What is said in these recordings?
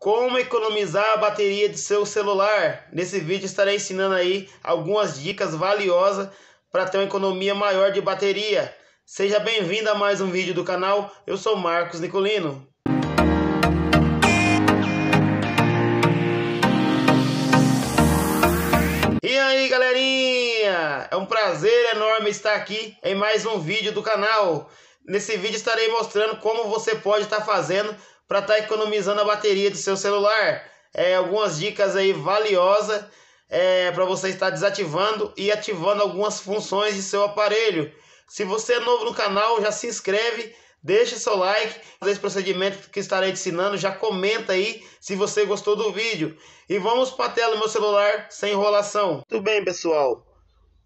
Como economizar a bateria de seu celular? Nesse vídeo estarei ensinando aí algumas dicas valiosas para ter uma economia maior de bateria. Seja bem-vindo a mais um vídeo do canal. Eu sou Marcos Nicolino. E aí, galerinha? É um prazer enorme estar aqui em mais um vídeo do canal. Nesse vídeo estarei mostrando como você pode estar tá fazendo para estar tá economizando a bateria do seu celular. É, algumas dicas aí valiosas é, para você estar desativando e ativando algumas funções de seu aparelho. Se você é novo no canal, já se inscreve, deixa seu like faz esse procedimento que estarei te ensinando, já comenta aí se você gostou do vídeo. E vamos para a tela do meu celular sem enrolação. Tudo bem, pessoal?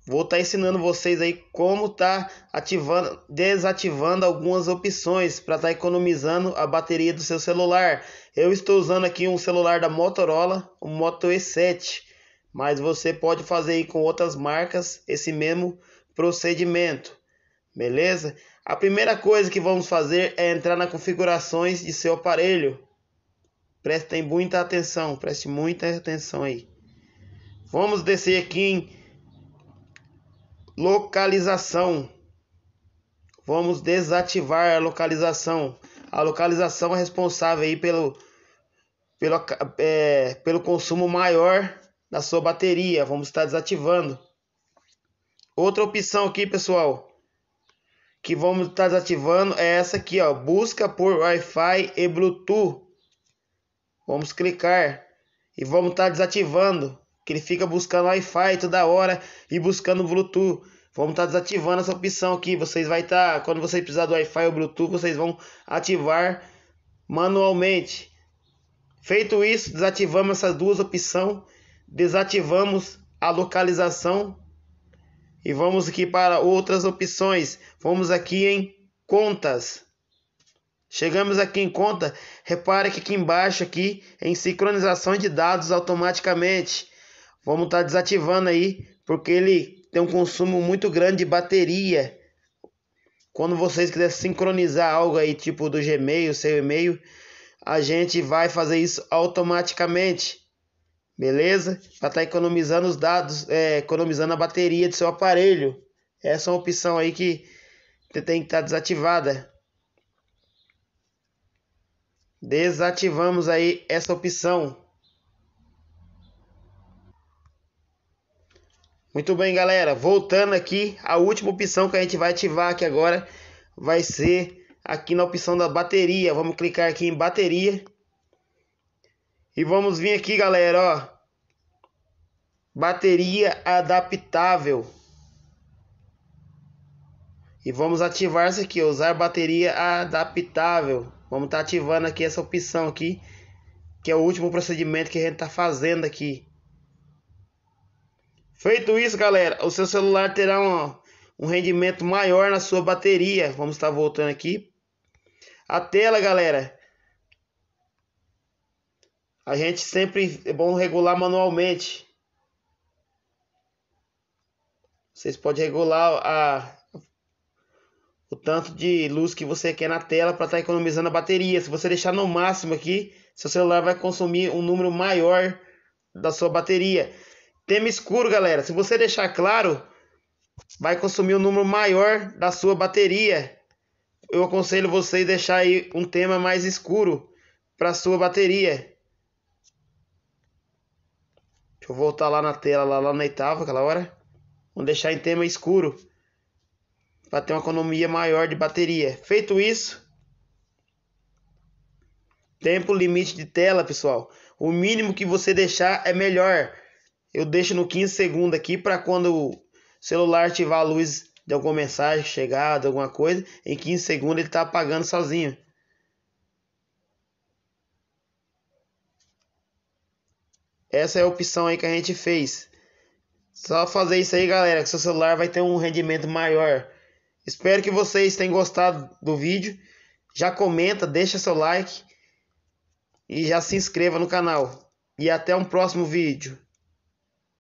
Vou estar tá ensinando vocês aí como tá ativando, desativando algumas opções para estar tá economizando a bateria do seu celular. Eu estou usando aqui um celular da Motorola, o Moto E7, mas você pode fazer aí com outras marcas esse mesmo procedimento. Beleza? A primeira coisa que vamos fazer é entrar nas configurações de seu aparelho. Prestem muita atenção, preste muita atenção aí. Vamos descer aqui em Localização. Vamos desativar a localização. A localização é responsável aí pelo, pelo, é, pelo consumo maior da sua bateria. Vamos estar desativando. Outra opção aqui, pessoal, que vamos estar desativando é essa aqui, ó, busca por Wi-Fi e Bluetooth. Vamos clicar e vamos estar desativando que ele fica buscando Wi-Fi toda hora e buscando Bluetooth. Vamos estar tá desativando essa opção aqui. Vocês vai estar, tá, quando vocês precisar do Wi-Fi ou Bluetooth, vocês vão ativar manualmente. Feito isso, desativamos essas duas opções, desativamos a localização e vamos aqui para outras opções. Vamos aqui em contas. Chegamos aqui em conta, repare que aqui embaixo aqui em sincronização de dados automaticamente. Vamos estar tá desativando aí, porque ele tem um consumo muito grande de bateria. Quando vocês quiserem sincronizar algo aí, tipo do Gmail, seu e-mail, a gente vai fazer isso automaticamente. Beleza? Para estar tá economizando os dados, é, economizando a bateria do seu aparelho. Essa é uma opção aí que tem que estar tá desativada. Desativamos aí essa opção. Muito bem, galera. Voltando aqui, a última opção que a gente vai ativar aqui agora vai ser aqui na opção da bateria. Vamos clicar aqui em bateria. E vamos vir aqui, galera, ó. Bateria adaptável. E vamos ativar isso aqui, usar bateria adaptável. Vamos estar tá ativando aqui essa opção aqui, que é o último procedimento que a gente está fazendo aqui. Feito isso, galera, o seu celular terá um, um rendimento maior na sua bateria. Vamos estar voltando aqui. A tela, galera. A gente sempre é bom regular manualmente. Vocês podem regular a, o tanto de luz que você quer na tela para estar tá economizando a bateria. Se você deixar no máximo aqui, seu celular vai consumir um número maior da sua bateria. Tema escuro, galera. Se você deixar claro, vai consumir um número maior da sua bateria. Eu aconselho você a deixar aí um tema mais escuro para sua bateria. Deixa eu voltar lá na tela, lá, lá na oitava, aquela hora. Vamos deixar em tema escuro para ter uma economia maior de bateria. Feito isso, tempo limite de tela, pessoal. O mínimo que você deixar é melhor. Eu deixo no 15 segundos aqui para quando o celular ativar a luz de alguma mensagem chegada, alguma coisa, em 15 segundos ele está apagando sozinho. Essa é a opção aí que a gente fez. Só fazer isso aí, galera, que seu celular vai ter um rendimento maior. Espero que vocês tenham gostado do vídeo. Já comenta, deixa seu like e já se inscreva no canal. E até um próximo vídeo.